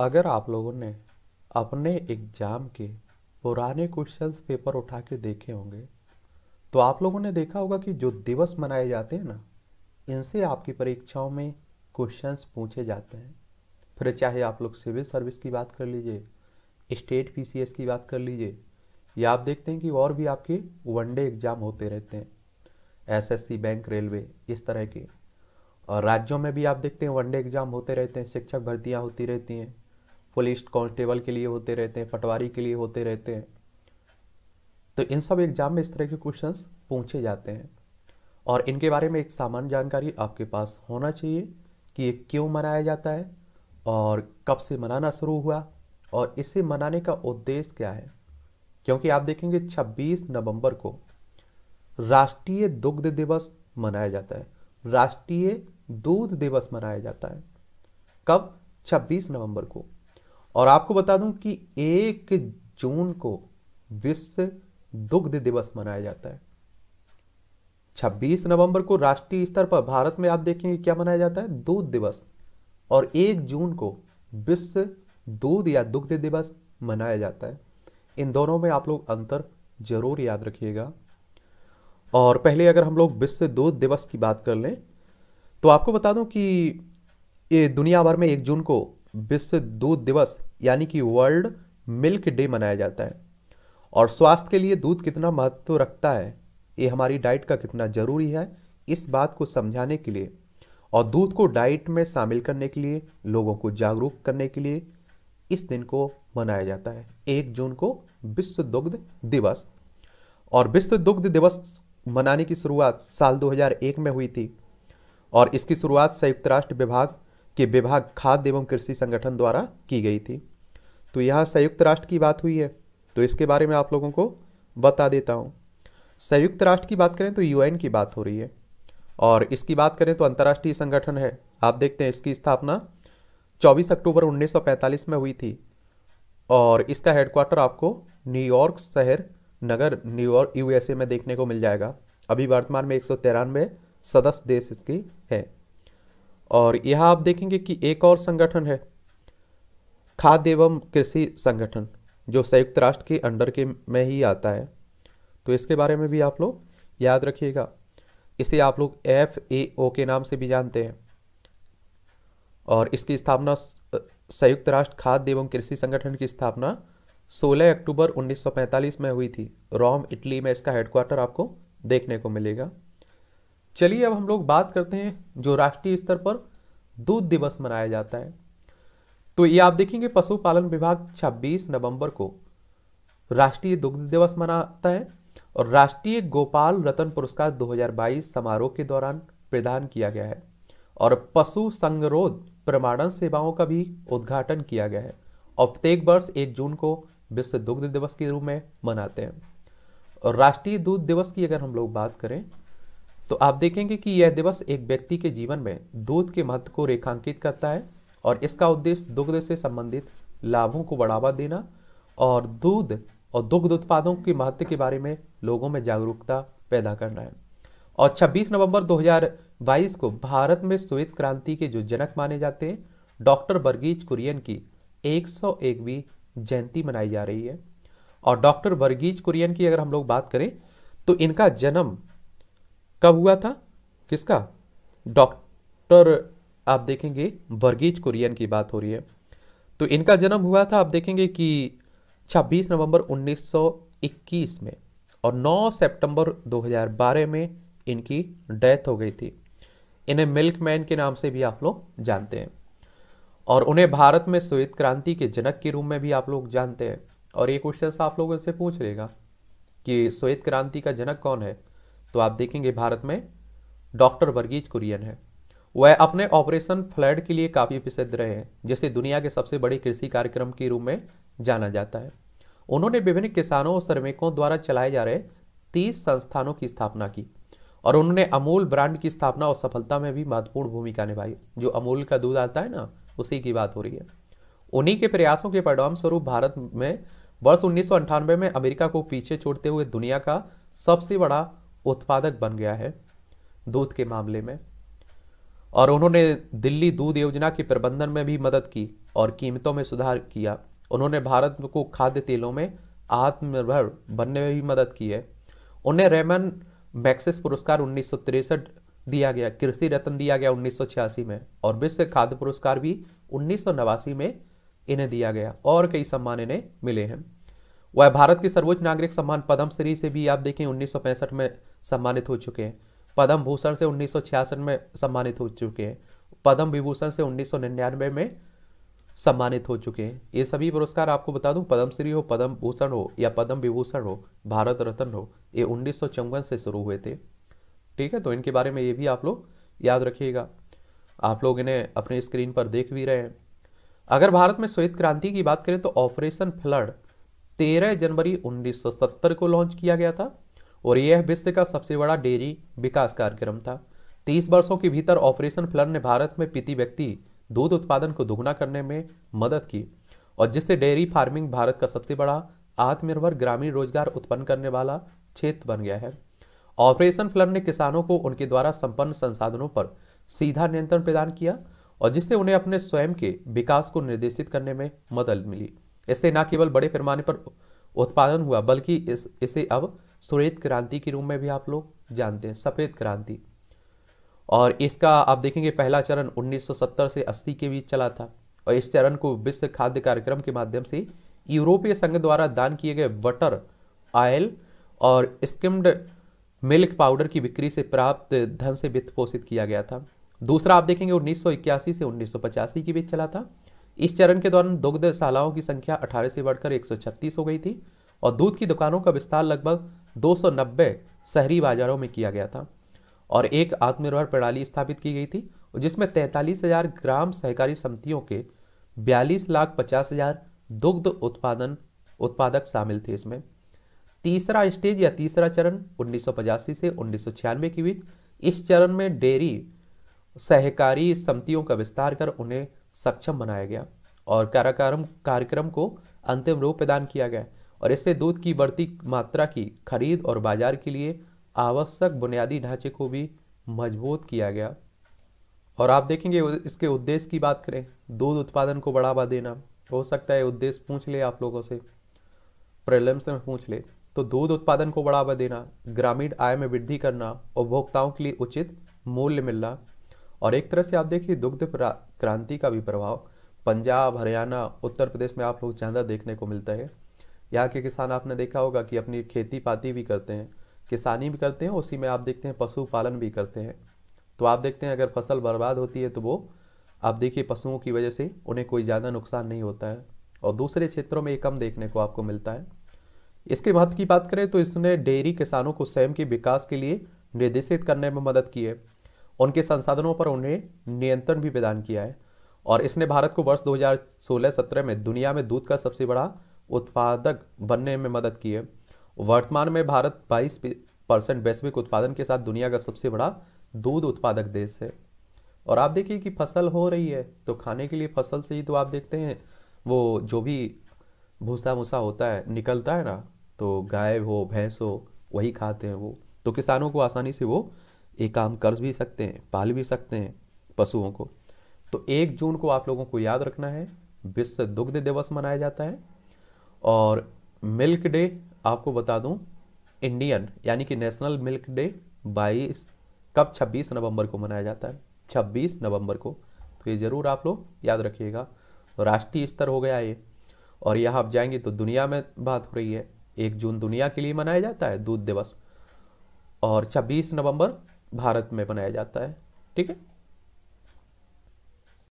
अगर आप लोगों ने अपने एग्ज़ाम के पुराने क्वेश्चंस पेपर उठा के देखे होंगे तो आप लोगों ने देखा होगा कि जो दिवस मनाए जाते हैं ना इनसे आपकी परीक्षाओं में क्वेश्चंस पूछे जाते हैं फिर चाहे आप लोग सिविल सर्विस की बात कर लीजिए स्टेट पीसीएस की बात कर लीजिए या आप देखते हैं कि और भी आपके वनडे एग्ज़ाम होते रहते हैं एसएससी बैंक रेलवे इस तरह के और राज्यों में भी आप देखते हैं वनडे एग्ज़ाम होते रहते हैं शिक्षक भर्तियाँ होती रहती हैं पुलिस कांस्टेबल के लिए होते रहते हैं पटवारी के लिए होते रहते हैं तो इन सब एग्जाम में इस तरह के क्वेश्चंस पूछे जाते हैं और इनके बारे में एक सामान्य जानकारी आपके पास होना चाहिए कि ये क्यों मनाया जाता है और कब से मनाना शुरू हुआ और इसे मनाने का उद्देश्य क्या है क्योंकि आप देखेंगे 26 नवंबर को राष्ट्रीय दुग्ध दिवस मनाया जाता है राष्ट्रीय दूध दिवस मनाया जाता है कब 26 नवंबर को और आपको बता दूं कि एक जून को विश्व दुग्ध दिवस मनाया जाता है 26 नवंबर को राष्ट्रीय स्तर पर भारत में आप देखेंगे क्या मनाया जाता है दूध दिवस और 1 जून को विश्व दूध या दुग्ध दिवस मनाया जाता है इन दोनों में आप लोग अंतर जरूर याद रखिएगा और पहले अगर हम लोग विश्व दूध दिवस की बात कर लें तो आपको बता दूं कि ये दुनिया भर में एक जून को विश्व दूध दिवस यानी कि वर्ल्ड मिल्क डे मनाया जाता है और स्वास्थ्य के लिए दूध कितना महत्व रखता है ये हमारी डाइट का कितना ज़रूरी है इस बात को समझाने के लिए और दूध को डाइट में शामिल करने के लिए लोगों को जागरूक करने के लिए इस दिन को मनाया जाता है एक जून को विश्व दुग्ध दिवस और विश्व दुग्ध दिवस मनाने की शुरुआत साल 2001 में हुई थी और इसकी शुरुआत संयुक्त राष्ट्र विभाग के विभाग खाद्य एवं कृषि संगठन द्वारा की गई थी तो यहाँ संयुक्त राष्ट्र की बात हुई है तो इसके बारे में आप लोगों को बता देता हूँ संयुक्त राष्ट्र की बात करें तो यूएन की बात हो रही है और इसकी बात करें तो अंतर्राष्ट्रीय संगठन है आप देखते हैं इसकी स्थापना 24 अक्टूबर 1945 में हुई थी और इसका हेडक्वार्टर आपको न्यूयॉर्क शहर नगर न्यूयॉर्क यूएसए में देखने को मिल जाएगा अभी वर्तमान में एक सौ सदस्य देश इसकी है और यह आप देखेंगे कि एक और संगठन है खाद्य एवं कृषि संगठन जो संयुक्त राष्ट्र के अंडर के में ही आता है तो इसके बारे में भी आप लोग याद रखिएगा इसे आप लोग एफ ए ओ के नाम से भी जानते हैं और इसकी स्थापना संयुक्त राष्ट्र खाद्य एवं कृषि संगठन की स्थापना 16 अक्टूबर 1945 में हुई थी रोम इटली में इसका हेडक्वार्टर आपको देखने को मिलेगा चलिए अब हम लोग बात करते हैं जो राष्ट्रीय स्तर पर दूध दिवस मनाया जाता है तो ये आप देखेंगे पशुपालन विभाग 26 नवंबर को राष्ट्रीय दुग्ध दिवस मनाता है और राष्ट्रीय गोपाल रतन पुरस्कार 2022 समारोह के दौरान प्रदान किया गया है और पशु संगरोध प्रमाणन सेवाओं का भी उद्घाटन किया गया है और प्रत्येक वर्ष एक जून को विश्व दुग्ध दिवस के रूप में मनाते हैं और राष्ट्रीय दूध दिवस की अगर हम लोग बात करें तो आप देखेंगे कि यह दिवस एक व्यक्ति के जीवन में दूध के महत्व को रेखांकित करता है और इसका उद्देश्य दुग्ध से संबंधित लाभों को बढ़ावा देना और दूध और दुग्ध उत्पादों के महत्व के बारे में लोगों में जागरूकता पैदा करना है और 26 नवंबर 2022 को भारत में श्वेत क्रांति के जो जनक माने जाते हैं डॉक्टर वर्गीज कुरियन की 101वीं जयंती मनाई जा रही है और डॉक्टर वर्गीज कुरियन की अगर हम लोग बात करें तो इनका जन्म कब हुआ था किसका डॉक्टर आप देखेंगे वर्गीज कुरियन की बात हो रही है तो इनका जन्म हुआ था आप देखेंगे कि 26 नवंबर 1921 में और 9 सितंबर 2012 में इनकी डेथ हो गई थी इन्हें मिल्क मैन के नाम से भी आप लोग जानते हैं और उन्हें भारत में श्वेत क्रांति के जनक के रूप में भी आप लोग जानते हैं और ये क्वेश्चन आप लोगों से पूछ लेगा कि श्वेत क्रांति का जनक कौन है तो आप देखेंगे भारत में डॉक्टर वर्गीज कुरियन है वह अपने ऑपरेशन फ्लड के लिए काफ़ी प्रसिद्ध रहे हैं जिसे दुनिया के सबसे बड़े कृषि कार्यक्रम के रूप में जाना जाता है उन्होंने विभिन्न किसानों और श्रमिकों द्वारा चलाए जा रहे तीस संस्थानों की स्थापना की और उन्होंने अमूल ब्रांड की स्थापना और सफलता में भी महत्वपूर्ण भूमिका निभाई जो अमूल का दूध आता है ना उसी की बात हो रही है उन्हीं के प्रयासों के परिणाम स्वरूप भारत में वर्ष उन्नीस में अमेरिका को पीछे छोड़ते हुए दुनिया का सबसे बड़ा उत्पादक बन गया है दूध के मामले में और उन्होंने दिल्ली दूध योजना के प्रबंधन में भी मदद की और कीमतों में सुधार किया उन्होंने भारत को खाद्य तेलों में आत्मनिर्भर बनने में भी मदद की है उन्हें रेमन मैक्सिस पुरस्कार उन्नीस दिया गया कृषि रत्न दिया गया उन्नीस में और विश्व खाद्य पुरस्कार भी उन्नीस में इन्हें दिया गया और कई सम्मान इन्हें मिले हैं वह भारत के सर्वोच्च नागरिक सम्मान पद्म श्री से भी आप देखें उन्नीस में सम्मानित हो चुके हैं पद्म भूषण से उन्नीस में सम्मानित हो चुके हैं पद्म विभूषण से उन्नीस में सम्मानित हो चुके हैं ये सभी पुरस्कार आपको बता दूं पद्मश्री हो पद्म भूषण हो या पद्म विभूषण हो भारत रत्न हो ये उन्नीस से शुरू हुए थे ठीक है तो इनके बारे में ये भी आप लोग याद रखिएगा आप लोग इन्हें अपने स्क्रीन पर देख भी रहे हैं अगर भारत में श्वेत क्रांति की बात करें तो ऑपरेशन फ्लड 13 जनवरी 1970 को लॉन्च किया गया था और यह विश्व का सबसे बड़ा डेयरी विकास कार्यक्रम था तीस वर्षों के भीतर ऑपरेशन फ्लर ने भारत में पीति व्यक्ति दूध उत्पादन को दोगुना करने में मदद की और जिससे डेयरी फार्मिंग भारत का सबसे बड़ा आत्मनिर्भर ग्रामीण रोजगार उत्पन्न करने वाला क्षेत्र बन गया है ऑपरेशन फ्लर ने किसानों को उनके द्वारा संपन्न संसाधनों पर सीधा नियंत्रण प्रदान किया और जिससे उन्हें अपने स्वयं के विकास को निर्देशित करने में मदद मिली इससे न केवल बड़े पैमाने पर उत्पादन हुआ बल्कि इस इसे अब श्वेत क्रांति के रूप में भी आप लोग जानते हैं सफ़ेद क्रांति और इसका आप देखेंगे पहला चरण 1970 से 80 के बीच चला था और इस चरण को विश्व खाद्य कार्यक्रम के माध्यम से यूरोपीय संघ द्वारा दान किए गए बटर ऑयल और स्किम्ड मिल्क पाउडर की बिक्री से प्राप्त धन से वित्त पोषित किया गया था दूसरा आप देखेंगे उन्नीस से उन्नीस के बीच चला था इस चरण के दौरान दुग्धशालाओं की संख्या 18 से बढ़कर 136 हो गई थी और दूध की दुकानों का विस्तार लगभग 290 शहरी बाजारों में किया गया था और एक आत्मनिर्भर प्रणाली स्थापित की गई थी जिसमें तैंतालीस हजार ग्राम सहकारी समितियों के बयालीस लाख पचास हजार दुग्ध उत्पादन उत्पादक शामिल थे इसमें तीसरा स्टेज या तीसरा चरण उन्नीस से उन्नीस के बीच इस चरण में डेयरी सहकारी समितियों का विस्तार कर उन्हें सक्षम बनाया गया और कार्यक्रम कार्यक्रम को अंतिम रूप प्रदान किया गया और इससे दूध की बढ़ती मात्रा की खरीद और बाजार के लिए आवश्यक बुनियादी ढांचे को भी मजबूत किया गया और आप देखेंगे इसके उद्देश्य की बात करें दूध उत्पादन को बढ़ावा देना हो सकता है उद्देश्य पूछ ले आप लोगों से प्रॉब्लम्स में पूछ ले तो दूध उत्पादन को बढ़ावा देना ग्रामीण आय में वृद्धि करना उपभोक्ताओं के लिए उचित मूल्य मिलना और एक तरह से आप देखिए दुग्ध क्रांति का भी प्रभाव पंजाब हरियाणा उत्तर प्रदेश में आप लोग ज़्यादा देखने को मिलता है यहाँ के किसान आपने देखा होगा कि अपनी खेती पाती भी करते हैं किसानी भी करते हैं उसी में आप देखते हैं पशुपालन भी करते हैं तो आप देखते हैं अगर फसल बर्बाद होती है तो वो आप देखिए पशुओं की वजह से उन्हें कोई ज़्यादा नुकसान नहीं होता है और दूसरे क्षेत्रों में ये कम देखने को आपको मिलता है इसके महत्व की बात करें तो इसने डेयरी किसानों को स्वयं के विकास के लिए निर्देशित करने में मदद की है उनके संसाधनों पर उन्हें नियंत्रण भी प्रदान किया है और इसने भारत को वर्ष 2016-17 में दुनिया में दूध का सबसे बड़ा उत्पादक बनने में मदद की है वर्तमान में भारत 22 परसेंट वैश्विक उत्पादन के साथ दुनिया का सबसे बड़ा दूध उत्पादक देश है और आप देखिए कि फसल हो रही है तो खाने के लिए फसल से ही तो आप देखते हैं वो जो भी भूसा भूसा होता है निकलता है ना तो गाय हो भैंस हो वही खाते हैं वो तो किसानों को आसानी से वो एक काम कर भी सकते हैं पाल भी सकते हैं पशुओं को तो एक जून को आप लोगों को याद रखना है विश्व दुग्ध दिवस मनाया जाता है और मिल्क डे आपको बता दूं इंडियन यानी कि नेशनल मिल्क डे 22 कब 26 नवंबर को मनाया जाता है 26 नवंबर को तो ये ज़रूर आप लोग याद रखिएगा राष्ट्रीय स्तर हो गया ये और यह आप जाएंगे तो दुनिया में बात हो रही है एक जून दुनिया के लिए मनाया जाता है दूध दिवस और 26 नवंबर भारत में मनाया जाता है ठीक है